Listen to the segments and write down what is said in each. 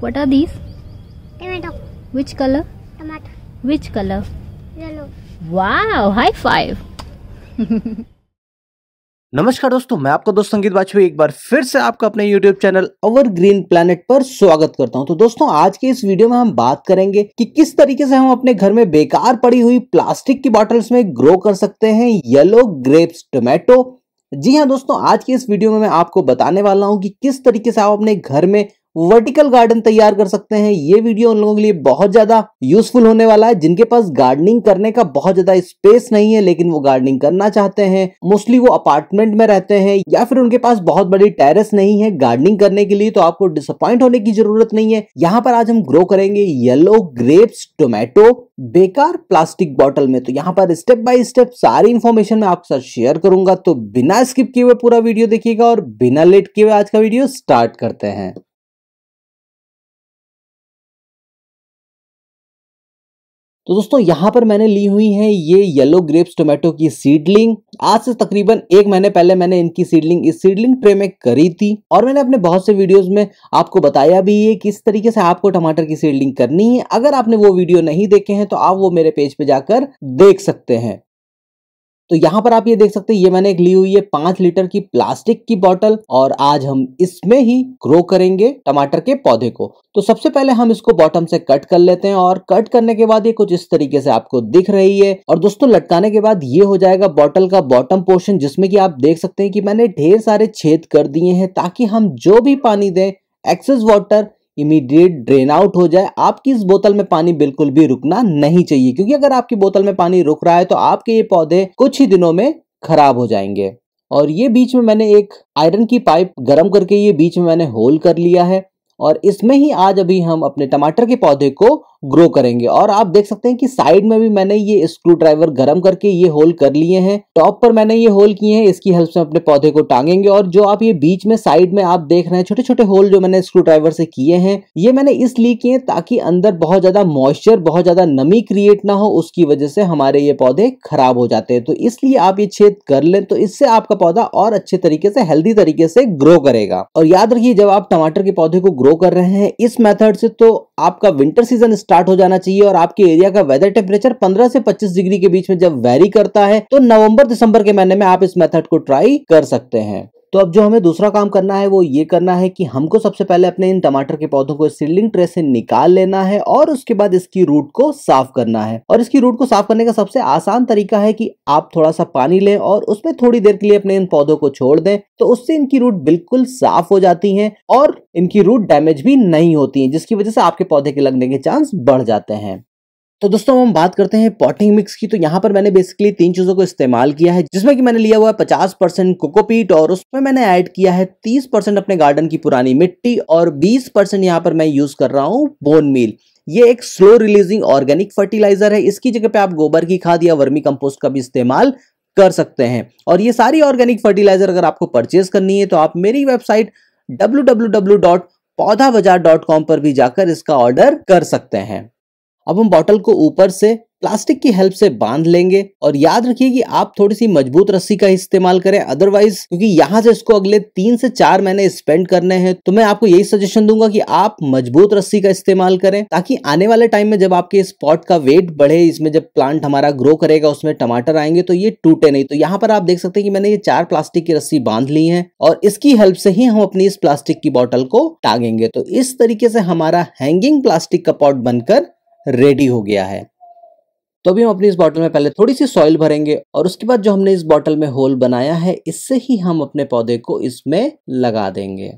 What are these? Tomato. Which color? Tomato. Which color? Yellow. Wow, high five. नमस्कार दोस्तों मैं आपका दोस्त संगीत वाजपेयी एक बार फिर से आपका अपने YouTube channel our green planet पर स्वागत करता हूं तो दोस्तों आज के इस वीडियो में हम बात करेंगे कि किस तरीके से हम अपने घर में बेकार पड़ी हुई प्लास्टिक की बॉटल्स में ग्रो कर सकते हैं येलो ग्रेप्स टोमेटो जी हाँ दोस्तों आज के इस वीडियो में मैं आपको बताने वाला हूँ कि किस तरीके से आप अपने घर में वर्टिकल गार्डन तैयार कर सकते हैं ये वीडियो उन लोगों के लिए बहुत ज्यादा यूजफुल होने वाला है जिनके पास गार्डनिंग करने का बहुत ज्यादा स्पेस नहीं है लेकिन वो गार्डनिंग करना चाहते हैं मोस्टली वो अपार्टमेंट में रहते हैं या फिर उनके पास बहुत बड़ी टेरेस नहीं है गार्डनिंग करने के लिए तो आपको डिसअपॉइंट होने की जरूरत नहीं है यहाँ पर आज हम ग्रो करेंगे येलो ग्रेप्स टोमेटो बेकार प्लास्टिक बॉटल में तो यहाँ पर स्टेप बाय स्टेप सारी इन्फॉर्मेशन मैं आपके साथ शेयर करूंगा तो बिना स्किप किए हुए पूरा वीडियो देखिएगा और बिना लेट किए हुए आज का वीडियो स्टार्ट करते हैं तो दोस्तों यहाँ पर मैंने ली हुई है ये येलो ग्रेप्स टोमेटो की सीडलिंग आज से तकरीबन एक महीने पहले मैंने इनकी सीडलिंग इस सीडलिंग ट्रे में करी थी और मैंने अपने बहुत से वीडियोस में आपको बताया भी है किस तरीके से आपको टमाटर की सीडलिंग करनी है अगर आपने वो वीडियो नहीं देखे हैं तो आप वो मेरे पेज पे जाकर देख सकते हैं तो यहाँ पर आप ये देख सकते हैं ये मैंने एक ली हुई है पांच लीटर की प्लास्टिक की बॉटल और आज हम इसमें ही ग्रो करेंगे टमाटर के पौधे को तो सबसे पहले हम इसको बॉटम से कट कर लेते हैं और कट करने के बाद ये कुछ इस तरीके से आपको दिख रही है और दोस्तों लटकाने के बाद ये हो जाएगा बॉटल का बॉटम पोर्शन जिसमें कि आप देख सकते हैं कि मैंने ढेर सारे छेद कर दिए हैं ताकि हम जो भी पानी दें excess water immediate drain out हो जाए आपकी इस बोतल में पानी बिल्कुल भी रुकना नहीं चाहिए क्योंकि अगर आपकी बोतल में पानी रुक रहा है तो आपके ये पौधे कुछ ही दिनों में खराब हो जाएंगे और ये बीच में मैंने एक आयरन की पाइप गर्म करके ये बीच में मैंने होल कर लिया है और इसमें ही आज अभी हम अपने टमाटर के पौधे को ग्रो करेंगे और आप देख सकते हैं कि साइड में भी मैंने ये स्क्रू ड्राइवर गर्म करके ये होल कर लिए हैं टॉप पर मैंने ये होल किए हैं इसकी हेल्प से अपने पौधे को टांगेंगे और जो आप ये बीच में साइड में आप देख रहे हैं छोटे छोटे होल जो मैंने स्क्रू ड्राइवर से किए हैं ये मैंने इसलिए किए ताकि अंदर बहुत ज्यादा मॉइस्चर बहुत ज्यादा नमी क्रिएट ना हो उसकी वजह से हमारे ये पौधे खराब हो जाते हैं तो इसलिए आप ये छेद कर ले तो इससे आपका पौधा और अच्छे तरीके से हेल्दी तरीके से ग्रो करेगा और याद रखिए जब आप टमाटर के पौधे को ग्रो कर रहे हैं इस मेथड से तो आपका विंटर सीजन स्टार्ट हो जाना चाहिए और आपके एरिया का वेदर टेम्परेचर 15 से 25 डिग्री के बीच में जब वेरी करता है तो नवंबर दिसंबर के महीने में आप इस मेथड को ट्राई कर सकते हैं तो अब जो हमें दूसरा काम करना है वो ये करना है कि हमको सबसे पहले अपने इन टमाटर के पौधों को सीडलिंग ट्रे से निकाल लेना है और उसके बाद इसकी रूट को साफ करना है और इसकी रूट को साफ करने का सबसे आसान तरीका है कि आप थोड़ा सा पानी लें और उसमें थोड़ी देर के लिए अपने इन पौधों को छोड़ दें तो उससे इनकी रूट बिल्कुल साफ हो जाती है और इनकी रूट डैमेज भी नहीं होती है जिसकी वजह से आपके पौधे के लगने के चांस बढ़ जाते हैं तो दोस्तों हम बात करते हैं पॉटिंग मिक्स की तो यहाँ पर मैंने बेसिकली तीन चीज़ों को इस्तेमाल किया है जिसमें कि मैंने लिया हुआ है पचास परसेंट कोकोपीट और उसमें मैंने ऐड किया है तीस परसेंट अपने गार्डन की पुरानी मिट्टी और बीस परसेंट यहाँ पर मैं यूज़ कर रहा हूँ बोन मील ये एक स्लो रिलीजिंग ऑर्गेनिक फर्टिलाइजर है इसकी जगह पे आप गोबर की खाद या वर्मी कंपोस्ट का भी इस्तेमाल कर सकते हैं और ये सारी ऑर्गेनिक फर्टिलाइजर अगर आपको परचेज करनी है तो आप मेरी वेबसाइट डब्ल्यू पर भी जाकर इसका ऑर्डर कर सकते हैं अब हम बॉटल को ऊपर से प्लास्टिक की हेल्प से बांध लेंगे और याद रखिए कि आप थोड़ी सी मजबूत रस्सी का इस्तेमाल करें अदरवाइज क्योंकि यहाँ से इसको अगले तीन से चार महीने स्पेंड करने हैं तो मैं आपको यही सजेशन दूंगा कि आप मजबूत रस्सी का इस्तेमाल करें ताकि आने वाले टाइम में जब आपके इस पॉट का वेट बढ़े इसमें जब प्लांट हमारा ग्रो करेगा उसमें टमाटर आएंगे तो ये टूटे नहीं तो यहाँ पर आप देख सकते हैं कि मैंने ये चार प्लास्टिक की रस्सी बांध ली है और इसकी हेल्प से ही हम अपनी इस प्लास्टिक की बॉटल को टागेंगे तो इस तरीके से हमारा हैंगिंग प्लास्टिक का पॉट बनकर रेडी हो गया है तो अभी हम अपनी इस बॉटल में पहले थोड़ी सी सॉइल भरेंगे और उसके बाद जो हमने इस बॉटल में होल बनाया है इससे ही हम अपने पौधे को इसमें लगा देंगे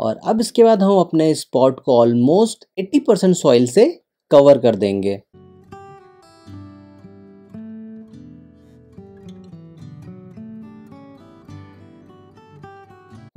और अब इसके बाद हम अपने स्पॉट को ऑलमोस्ट 80 परसेंट सॉइल से कवर कर देंगे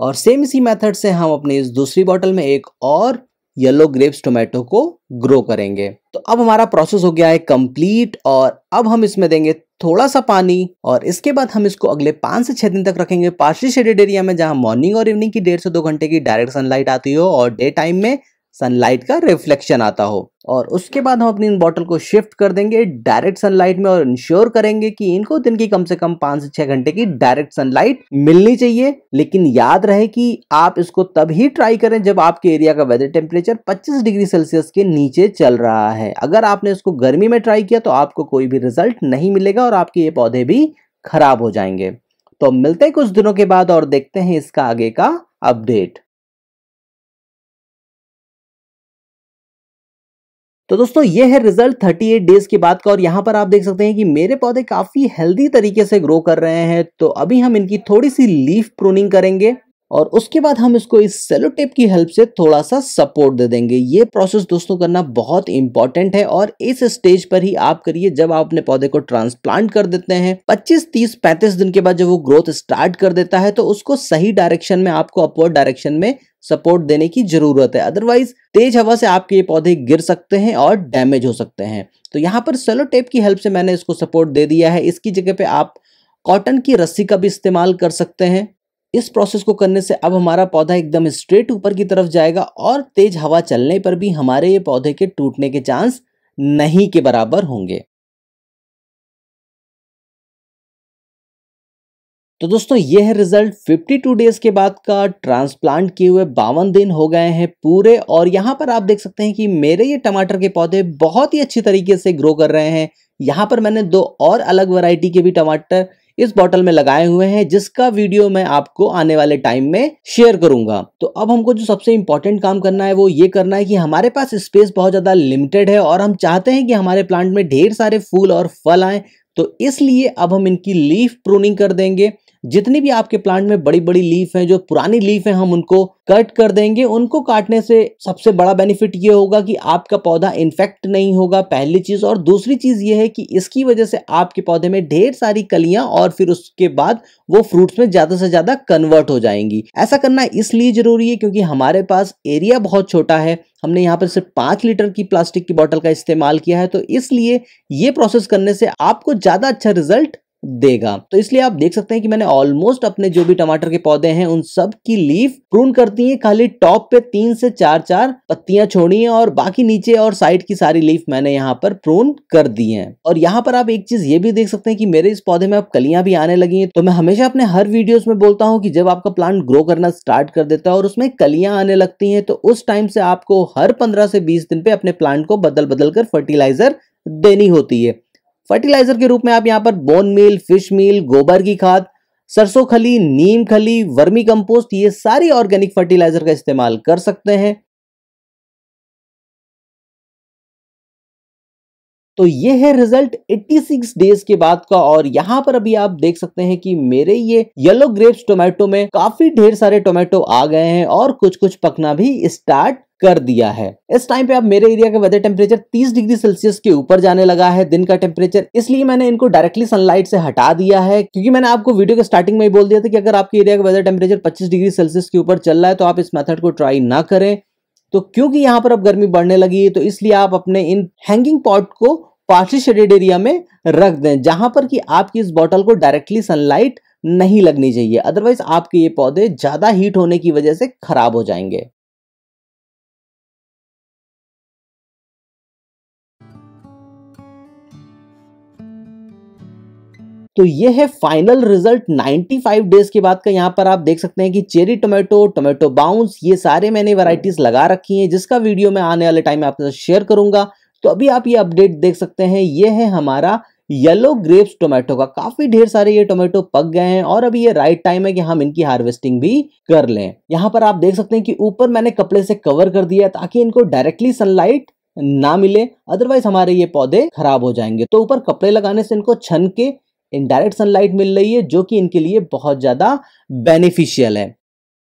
और सेम इसी मेथड से हम अपनी इस दूसरी बॉटल में एक और येलो ग्रेप्स टोमेटो को ग्रो करेंगे तो अब हमारा प्रोसेस हो गया है कंप्लीट और अब हम इसमें देंगे थोड़ा सा पानी और इसके बाद हम इसको अगले पांच से छह दिन तक रखेंगे पार्शली शेडेड एरिया में जहां मॉर्निंग और इवनिंग की डेढ़ से दो घंटे की डायरेक्ट सनलाइट आती हो और डे टाइम में सनलाइट का रिफ्लेक्शन आता हो और उसके बाद हम अपनी इन बॉटल को शिफ्ट कर देंगे डायरेक्ट सनलाइट में और इंश्योर करेंगे कि इनको दिन की कम से कम पांच से छह घंटे की डायरेक्ट सनलाइट मिलनी चाहिए लेकिन याद रहे कि आप इसको तब ही ट्राई करें जब आपके एरिया का वेदर टेम्परेचर 25 डिग्री सेल्सियस के नीचे चल रहा है अगर आपने इसको गर्मी में ट्राई किया तो आपको कोई भी रिजल्ट नहीं मिलेगा और आपके ये पौधे भी खराब हो जाएंगे तो मिलते हैं कुछ दिनों के बाद और देखते हैं इसका आगे का अपडेट तो दोस्तों ये है रिजल्ट 38 डेज के बाद का और यहाँ पर आप देख सकते हैं कि मेरे पौधे काफी हेल्दी तरीके से ग्रो कर रहे हैं तो अभी हम इनकी थोड़ी सी लीफ प्रूनिंग करेंगे और उसके बाद हम इसको इस सेलो टेप की हेल्प से थोड़ा सा सपोर्ट दे देंगे ये प्रोसेस दोस्तों करना बहुत इंपॉर्टेंट है और इस स्टेज पर ही आप करिए जब आप अपने पौधे को ट्रांसप्लांट कर देते हैं 25, 30, 35 दिन के बाद जब वो ग्रोथ स्टार्ट कर देता है तो उसको सही डायरेक्शन में आपको अपवर्ड डायरेक्शन में सपोर्ट देने की जरूरत है अदरवाइज तेज हवा से आपके ये पौधे गिर सकते हैं और डैमेज हो सकते हैं तो यहाँ पर सेलो टेप की हेल्प से मैंने इसको सपोर्ट दे दिया है इसकी जगह पे आप कॉटन की रस्सी का भी इस्तेमाल कर सकते हैं इस प्रोसेस को करने से अब हमारा पौधा एकदम स्ट्रेट ऊपर की तरफ जाएगा और तेज हवा चलने पर भी हमारे ये पौधे के टूटने के चांस नहीं के बराबर होंगे तो दोस्तों ये है रिजल्ट 52 डेज के बाद का ट्रांसप्लांट किए हुए बावन दिन हो गए हैं पूरे और यहां पर आप देख सकते हैं कि मेरे ये टमाटर के पौधे बहुत ही अच्छी तरीके से ग्रो कर रहे हैं यहां पर मैंने दो और अलग वैरायटी के भी टमाटर इस बॉटल में लगाए हुए हैं जिसका वीडियो मैं आपको आने वाले टाइम में शेयर करूंगा तो अब हमको जो सबसे इम्पोर्टेंट काम करना है वो ये करना है कि हमारे पास स्पेस बहुत ज़्यादा लिमिटेड है और हम चाहते हैं कि हमारे प्लांट में ढेर सारे फूल और फल आए तो इसलिए अब हम इनकी लीफ प्रूनिंग कर देंगे जितनी भी आपके प्लांट में बड़ी बड़ी लीफ है जो पुरानी लीफ है हम उनको कट कर देंगे उनको काटने से सबसे बड़ा बेनिफिट ये होगा कि आपका पौधा इन्फेक्ट नहीं होगा पहली चीज और दूसरी चीज ये है कि इसकी वजह से आपके पौधे में ढेर सारी कलियां और फिर उसके बाद वो फ्रूट्स में ज्यादा से ज्यादा कन्वर्ट हो जाएंगी ऐसा करना इसलिए जरूरी है क्योंकि हमारे पास एरिया बहुत छोटा है हमने यहाँ पर सिर्फ पाँच लीटर की प्लास्टिक की बॉटल का इस्तेमाल किया है तो इसलिए ये प्रोसेस करने से आपको ज़्यादा अच्छा रिजल्ट देगा तो इसलिए आप देख सकते हैं कि मैंने ऑलमोस्ट अपने जो भी टमाटर के पौधे हैं उन सब की लीफ प्रून करती है खाली टॉप पे तीन से चार चार पत्तियां छोड़ी हैं और बाकी नीचे और साइड की सारी लीफ मैंने यहाँ पर प्रून कर दी है और यहाँ पर आप एक चीज ये भी देख सकते हैं कि मेरे इस पौधे में अब कलियां भी आने लगी हैं तो मैं हमेशा अपने हर वीडियो में बोलता हूँ कि जब आपका प्लांट ग्रो करना स्टार्ट कर देता है और उसमें कलियां आने लगती हैं तो उस टाइम से आपको हर पंद्रह से बीस दिन पे अपने प्लांट को बदल बदल कर फर्टिलाइजर देनी होती है फर्टिलाइजर के रूप में आप यहाँ पर बोन मील फिश मील गोबर की खाद सरसों खली नीम खली वर्मी कंपोस्ट ये सारी ऑर्गेनिक फर्टिलाइजर का इस्तेमाल कर सकते हैं तो ये है रिजल्ट 86 डेज के बाद का और यहाँ पर अभी आप देख सकते हैं कि मेरे ये येलो ग्रेप्स टोमेटो में काफी ढेर सारे टोमेटो आ गए हैं और कुछ कुछ पकना भी स्टार्ट कर दिया है इस टाइम पे आप मेरे एरिया का वेदर टेम्परेचर 30 डिग्री सेल्सियस के ऊपर जाने लगा है दिन का टेम्परेचर इसलिए मैंने इनको डायरेक्टली सनलाइट से हटा दिया है क्योंकि मैंने आपको वीडियो के स्टार्टिंग में ही बोल दिया था कि अगर आपके एरिया का वेदर टेम्परेचर 25 डिग्री सेल्सियस के ऊपर चल रहा है तो आप इस मेथड को ट्राई ना करें तो क्योंकि यहाँ पर अब गर्मी बढ़ने लगी है तो इसलिए आप अपने इन हैंगिंग पॉट को पार्शली शेडेड एरिया में रख दें जहां पर कि आपकी इस बॉटल को डायरेक्टली सनलाइट नहीं लगनी चाहिए अदरवाइज आपके ये पौधे ज़्यादा हीट होने की वजह से खराब हो जाएंगे तो ये है फाइनल रिजल्ट 95 डेज के बाद का यहाँ पर आप देख सकते हैं कि चेरी टोमेटो टोमेटो बाउंस ये सारे मैंने वैरायटीज लगा रखी हैं जिसका वीडियो मैं आने वाले टाइम में आपके साथ शेयर करूंगा तो अभी आप ये अपडेट देख सकते हैं ये है हमारा येलो ग्रेप्स टोमेटो का काफी ढेर सारे ये टोमेटो पक गए हैं और अभी ये राइट टाइम है कि हम इनकी हार्वेस्टिंग भी कर लें यहाँ पर आप देख सकते हैं कि ऊपर मैंने कपड़े से कवर कर दिया ताकि इनको डायरेक्टली सनलाइट ना मिले अदरवाइज हमारे ये पौधे खराब हो जाएंगे तो ऊपर कपड़े लगाने से इनको छन के इनडायरेक्ट सनलाइट मिल रही है जो कि इनके लिए बहुत ज़्यादा बेनिफिशियल है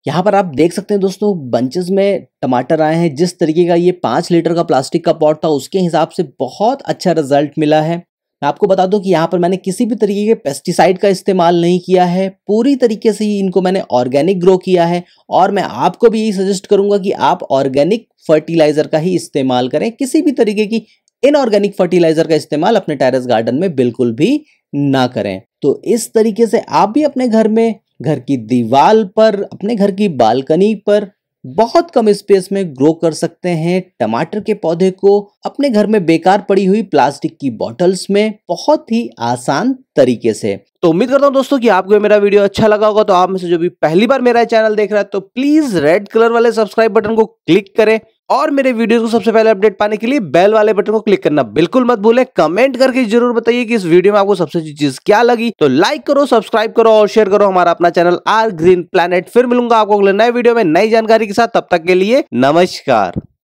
यहाँ पर आप देख सकते हैं दोस्तों बंचेस में टमाटर आए हैं जिस तरीके का ये पाँच लीटर का प्लास्टिक का पॉट था उसके हिसाब से बहुत अच्छा रिजल्ट मिला है मैं आपको बता दूं कि यहाँ पर मैंने किसी भी तरीके के पेस्टिसाइड का इस्तेमाल नहीं किया है पूरी तरीके से ही इनको मैंने ऑर्गेनिक ग्रो किया है और मैं आपको भी यही सजेस्ट करूंगा कि आप ऑर्गेनिक फर्टिलाइज़र का ही इस्तेमाल करें किसी भी तरीके की इनऑर्गेनिक फर्टिलाइज़र का इस्तेमाल अपने टेरेस गार्डन में बिल्कुल भी ना करें तो इस तरीके से आप भी अपने घर में घर की दीवार पर अपने घर की बालकनी पर बहुत कम स्पेस में ग्रो कर सकते हैं टमाटर के पौधे को अपने घर में बेकार पड़ी हुई प्लास्टिक की बॉटल्स में बहुत ही आसान तरीके से तो उम्मीद करता हूँ दोस्तों कि आपको मेरा वीडियो अच्छा लगा होगा तो आप में से जो भी पहली बार मेरा चैनल देख रहा है तो प्लीज रेड कलर वाले सब्सक्राइब बटन को क्लिक करें और मेरे वीडियो को सबसे पहले अपडेट पाने के लिए बेल वाले बटन को क्लिक करना बिल्कुल मत भूलें कमेंट करके जरूर बताइए कि इस वीडियो में आपको सबसे अच्छी चीज क्या लगी तो लाइक करो सब्सक्राइब करो और शेयर करो हमारा अपना चैनल आर ग्रीन प्लानट फिर मिलूंगा आपको अगले नए वीडियो में नई जानकारी के साथ तब तक के लिए नमस्कार